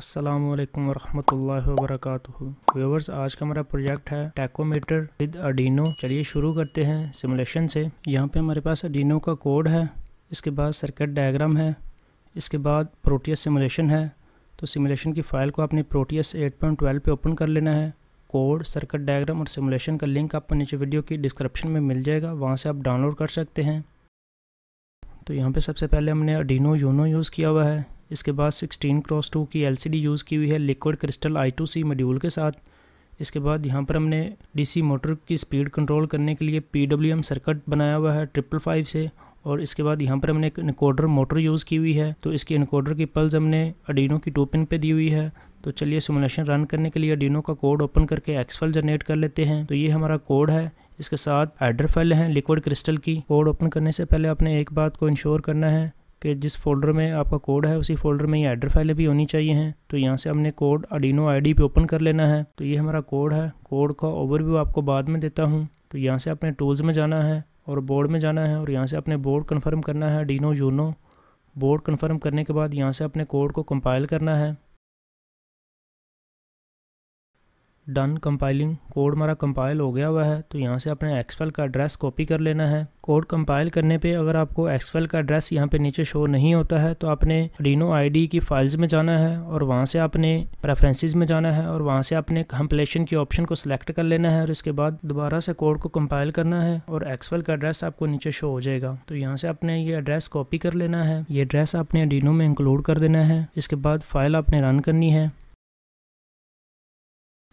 अस्सलाम वालेकुम वरहमतुल्लाहि वबरकातुहू व्यूवर्स आज का हमारा प्रोजेक्ट है टैकोमीटर विद अडीनो चलिए शुरू करते हैं सिमुलेशन से यहाँ पे हमारे पास अडीनो का कोड है इसके बाद सर्किट डायग्राम है इसके बाद प्रोटियस सिमुलेशन है तो सिमुलेशन की फ़ाइल को आपने पॉइंट 8.12 पे ओपन कर लेना है कोड सर्किट डायग्राम और सिमुलेशन का लिंक आपको नीचे वीडियो की डिस्क्रिप्शन में मिल जाएगा वहाँ से आप डाउनलोड कर सकते हैं तो यहाँ पर सबसे पहले हमने अडीनो यूनो यूज़ किया हुआ है इसके बाद 16 क्रॉस टू की एलसीडी यूज़ की हुई है liquid crystal I two C module के साथ इसके बाद यहाँ पर हमने डीसी मोटर की स्पीड कंट्रोल करने के लिए पीडब्ल्यूएम सर्किट बनाया हुआ है ट्रिपल फाइव से और इसके बाद यहाँ पर हमने एक इनकोडर मोटर यूज़ की हुई है तो इसकी इनकोडर की पल्स हमने अडीनो की टोपिन पर पे दी हुई है तो चलिए सिमुलेशन रन करने के लिए अडीनो का कोड ओपन करके एक्सफल जनरेट कर लेते हैं तो ये हमारा कोड है इसके साथ हेडर हैं है लिक्विड क्रिस्टल की कोड ओपन करने से पहले आपने एक बात को इंश्योर करना है कि जिस फोल्डर में आपका कोड है उसी फोल्डर में ये एड्रेस फाइलें भी होनी चाहिए हैं तो यहाँ से हमने कोड अडीनो आईडी पे ओपन कर लेना है तो ये हमारा कोड है कोड का ओवरव्यू आपको बाद में देता हूँ तो यहाँ से अपने टूल्स में जाना है और बोर्ड में जाना है और यहाँ से अपने बोर्ड कन्फर्म करना है अडीनो यूनो बोर्ड कन्फर्म करने के बाद यहाँ से अपने कोड को कंपाइल करना है डन कंपाइलिंग कोड हमारा कंपाइल हो गया हुआ है तो यहाँ से अपने एक्सफेल का एड्रेस कॉपी कर लेना है कोड कंपाइल करने पे अगर आपको एक्सफेल का एड्रेस यहाँ पे नीचे शो नहीं होता है तो आपने डीनो आईडी की फाइल्स में जाना है और वहाँ से आपने प्रेफरेंसेस में जाना है और वहाँ से आपने कंपलेशन की ऑप्शन को सिलेक्ट कर लेना है और इसके बाद दोबारा से कोड को कंपाइल करना है और एक्सफेल का एड्रेस आपको नीचे शो हो जाएगा तो यहाँ से आपने ये एड्रेस कॉपी कर लेना है ये एड्रेस आपने डीनो में इंक्लूड कर देना है इसके बाद फाइल आपने रन करनी है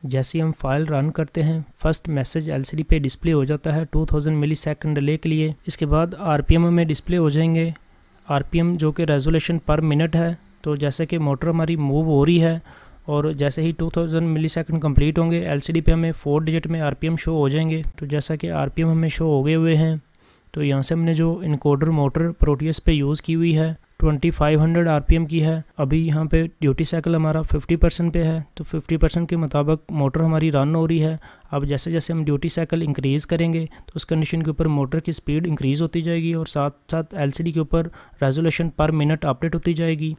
जैसे हम फाइल रन करते हैं फर्स्ट मैसेज एलसीडी पे डिस्प्ले हो जाता है 2000 थाउजेंड मिली सेकेंड डिले के लिए इसके बाद आरपीएम में डिस्प्ले हो जाएंगे आरपीएम जो कि रेजोल्यूशन पर मिनट है तो जैसे कि मोटर हमारी मूव हो रही है और जैसे ही 2000 थाउजेंड मिली सेकेंड कम्प्लीट होंगे डी पे हमें फोर डिजिट में एम शो हो जाएंगे तो जैसा कि एम हमें शो हो गए हुए हैं तो यहाँ से हमने जो इनकोडर मोटर प्रोटीएस पे यूज़ की हुई है 2500 आरपीएम की है अभी यहाँ पे ड्यूटी साइकिल हमारा 50 परसेंट पे है तो 50 परसेंट के मुताबिक मोटर हमारी रन हो रही है अब जैसे जैसे हम ड्यूटी साइकिल इंक्रीज़ करेंगे तो उस कंडीशन के ऊपर मोटर की स्पीड इंक्रीज़ होती जाएगी और साथ साथ एलसीडी के ऊपर रेजोल्यूशन पर मिनट अपडेट होती जाएगी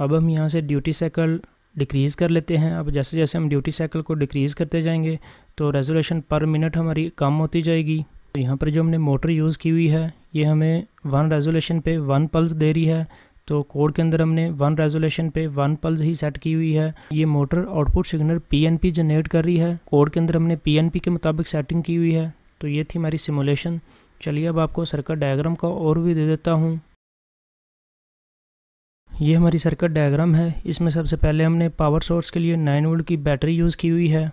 अब हम यहाँ से ड्यूटी साइकिल डिक्रीज़ कर लेते हैं अब जैसे जैसे हम ड्यूटी साइकिल को डिक्रीज़ करते जाएंगे तो रेजोल्यूशन पर मिनट हमारी कम होती जाएगी तो यहाँ पर जो हमने मोटर यूज़ की हुई है ये हमें वन रेजोल्यूशन पे वन पल्स दे रही है तो कोड के अंदर हमने वन रेजोल्यूशन पे वन पल्स ही सेट की हुई है ये motor output signal P generate कर रही है कोड के अंदर हमने पी के मुताबिक सेटिंग की हुई है तो ये थी हमारी सिमुलेशन चलिए अब आपको सर्कल डायग्राम का और भी दे देता हूँ ये हमारी सर्किट डायग्राम है इसमें सबसे पहले हमने पावर सोर्स के लिए नाइन वोल्ट की बैटरी यूज़ की हुई है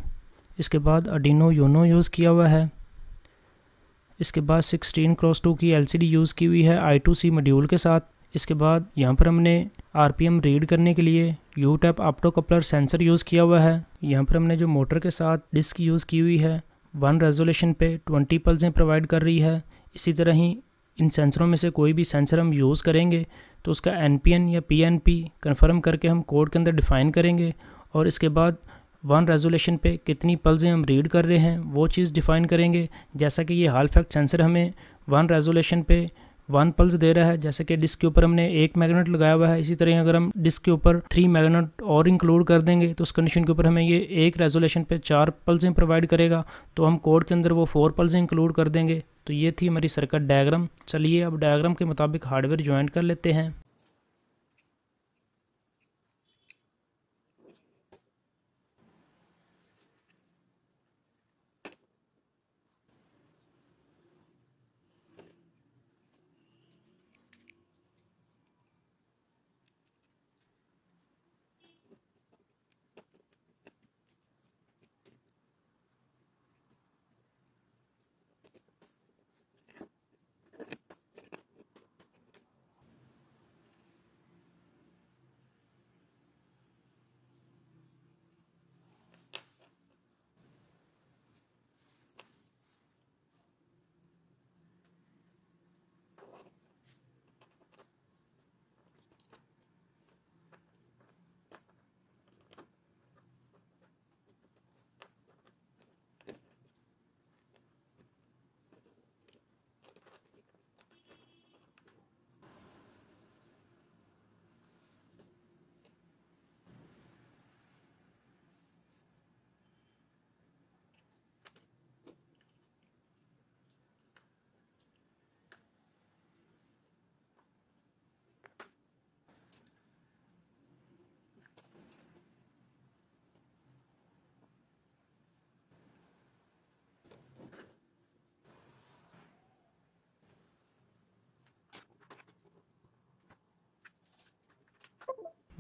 इसके बाद अडीनो यूनो यूज़ किया हुआ है इसके बाद सिक्सटीन क्रॉस टू की एलसीडी यूज़ की हुई है आई टू सी मॉड्यूल के साथ इसके बाद यहाँ पर हमने आरपीएम रीड करने के लिए U type optocoupler sensor use किया हुआ है यहाँ पर हमने जो मोटर के साथ डिस्क यूज़ की हुई है वन रेजोल्यूशन पे ट्वेंटी पल्सें प्रोवाइड कर रही है इसी तरह ही इन सेंसरों में से कोई भी सेंसर हम यूज़ करेंगे तो उसका एन या पी एन कन्फर्म करके हम कोड के अंदर डिफ़ाइन करेंगे और इसके बाद वन रेजोलेशन पे कितनी पल्सें हम रीड कर रहे हैं वो चीज़ डिफ़ाइन करेंगे जैसा कि ये हाल फैक्ट सेंसर हमें वन रेजोलेशन पे वन पल्स दे रहा है जैसे कि डिस्क के ऊपर हमने एक मैग्नेट लगाया हुआ है इसी तरह अगर हम डिस्क के ऊपर थ्री मैग्नेट और इंक्लूड कर देंगे तो उस कंडीशन के ऊपर हमें ये एक रेजोलेशन पे चार पल्सें प्रोवाइड करेगा तो हम कोड के अंदर वो फोर पल्सें इंक्लूड कर देंगे तो ये थी हमारी सर्कट डायग्राम चलिए अब डायग्राम के मुताबिक हार्डवेयर ज्वाइन कर लेते हैं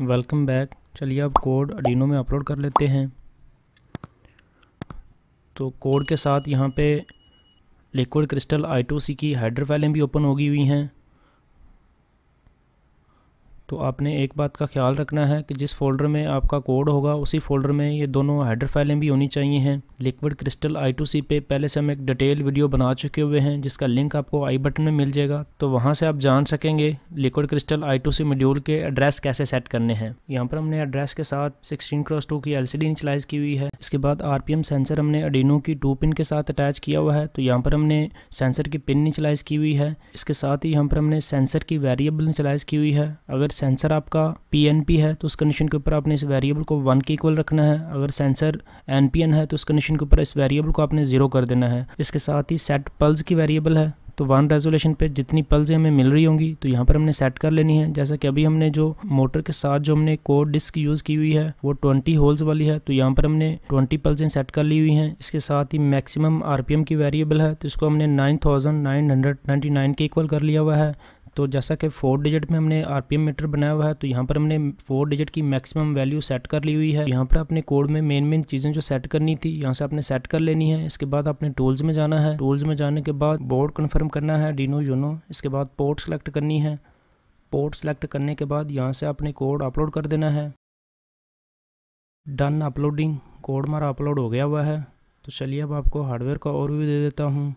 वेलकम बैक चलिए अब कोड अडीनो में अपलोड कर लेते हैं तो कोड के साथ यहाँ पे liquid crystal I two C की हाइड्रोफाइलें भी ओपन होगी हुई हैं तो आपने एक बात का ख्याल रखना है कि जिस फोल्डर में आपका कोड होगा उसी फोल्डर में ये दोनों हेडर फाइलें भी होनी चाहिए हैं liquid crystal I two C पे पहले से हम एक डिटेल वीडियो बना चुके हुए हैं जिसका लिंक आपको आई बटन में मिल जाएगा तो वहाँ से आप जान सकेंगे liquid crystal I two C module के एड्रेस कैसे सेट करने हैं यहाँ पर हमने एड्रेस के साथ सिक्सटीन क्रॉस टू की एल सी की हुई है इसके बाद आर पी एम सेंसर हमने अडीनो की टू पिन के साथ अटैच किया हुआ है तो यहाँ पर हमने सेंसर की पिन निचलाइज की हुई है इसके साथ ही यहाँ पर हमने सेंसर की वेरिएबल निचलाइज की हुई है अगर सेंसर आपका पी है तो उस कंडीशन के ऊपर आपने इस वेरिएबल को वन के इक्वल रखना है अगर सेंसर एन है तो उस कंडीशन के ऊपर इस वेरिएबल को आपने ज़ीरो कर देना है इसके साथ ही सेट पल्स की वेरिएबल है तो वन रेजोलेशन पे जितनी पल्स हमें मिल रही होंगी तो यहाँ पर हमने सेट कर लेनी है जैसा कि अभी हमने जो मोटर के साथ जो हमने कोड डिस्क यूज़ की हुई है वो 20 होल्स वाली है तो यहाँ पर हमने 20 पल्सें सेट कर ली हुई हैं इसके साथ ही मैक्सिमम आरपीएम की वेरिएबल है तो इसको हमने 9999 के इक्वल कर लिया हुआ है तो जैसा कि फोर डिजिट में हमने आरपीएम मीटर बनाया हुआ है तो यहाँ पर हमने फोर डिजिट की मैक्सिमम वैल्यू सेट कर ली हुई है यहाँ पर अपने कोड में मेन मेन चीज़ें जो सेट करनी थी यहाँ से आपने सेट कर लेनी है इसके बाद आपने टूल्स में जाना है टूल्स में जाने के बाद बोर्ड कन्फर्म करना है डीनो यूनो इसके बाद पोर्ट सेलेक्ट करनी है पोर्ट सेलेक्ट करने के बाद यहाँ से आपने कोड अपलोड कर देना है डन अपलोडिंग कोड हमारा अपलोड हो गया हुआ है तो चलिए अब आपको हार्डवेयर का ओवरव्यू दे देता हूँ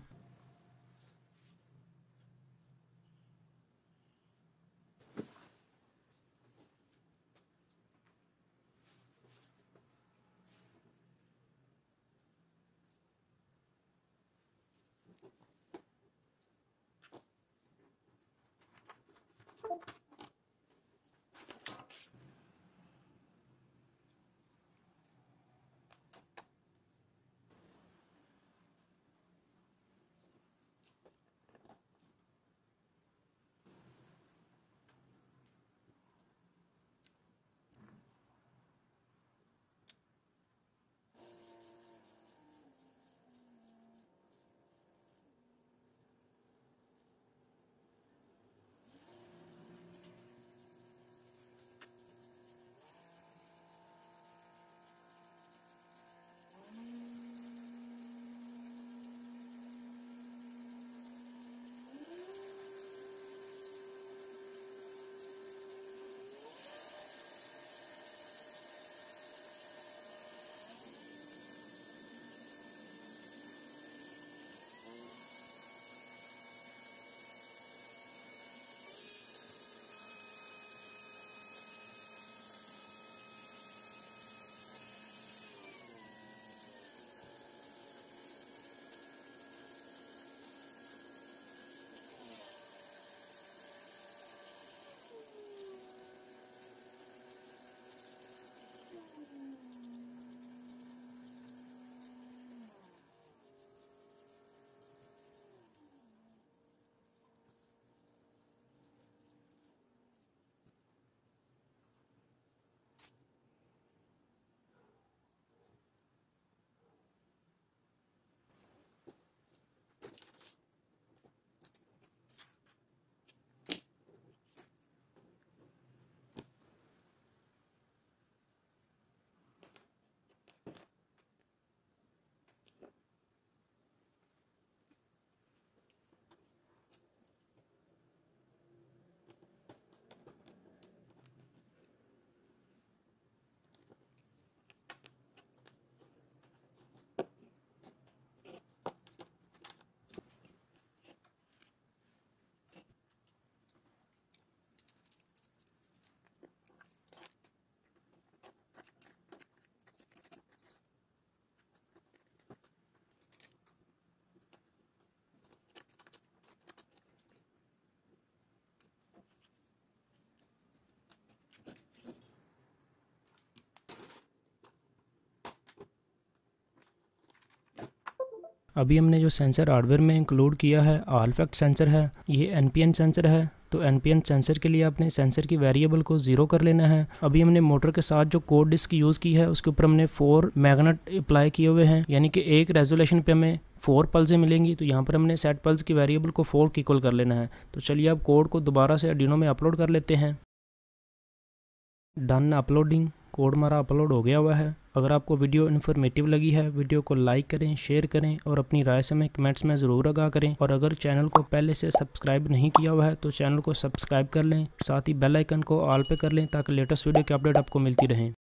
अभी हमने जो सेंसर हार्डवेयर में इंक्लूड किया है आलफेक्ट सेंसर है ये एन सेंसर है तो एन सेंसर के लिए आपने सेंसर की वेरिएबल को ज़ीरो कर लेना है अभी हमने मोटर के साथ जो कोड डिस्क यूज़ की है उसके ऊपर हमने फोर मैगनेट अप्लाई किए हुए हैं यानी कि एक रेजोलेशन पे हमें फोर पल्सें मिलेंगी तो यहाँ पर हमने सेट पल्स की वेरिएबल को फोर इक्वल कर लेना है तो चलिए आप कोड को दोबारा से डिनो में अपलोड कर लेते हैं डन अपलोडिंग कोड हमारा अपलोड हो गया हुआ है अगर आपको वीडियो इन्फॉर्मेटिव लगी है वीडियो को लाइक करें शेयर करें और अपनी राय समय कमेंट्स में ज़रूर आगा करें और अगर चैनल को पहले से सब्सक्राइब नहीं किया हुआ है तो चैनल को सब्सक्राइब कर लें साथ ही बेल आइकन को ऑल पे कर लें ताकि लेटेस्ट वीडियो की अपडेट आपको मिलती रहें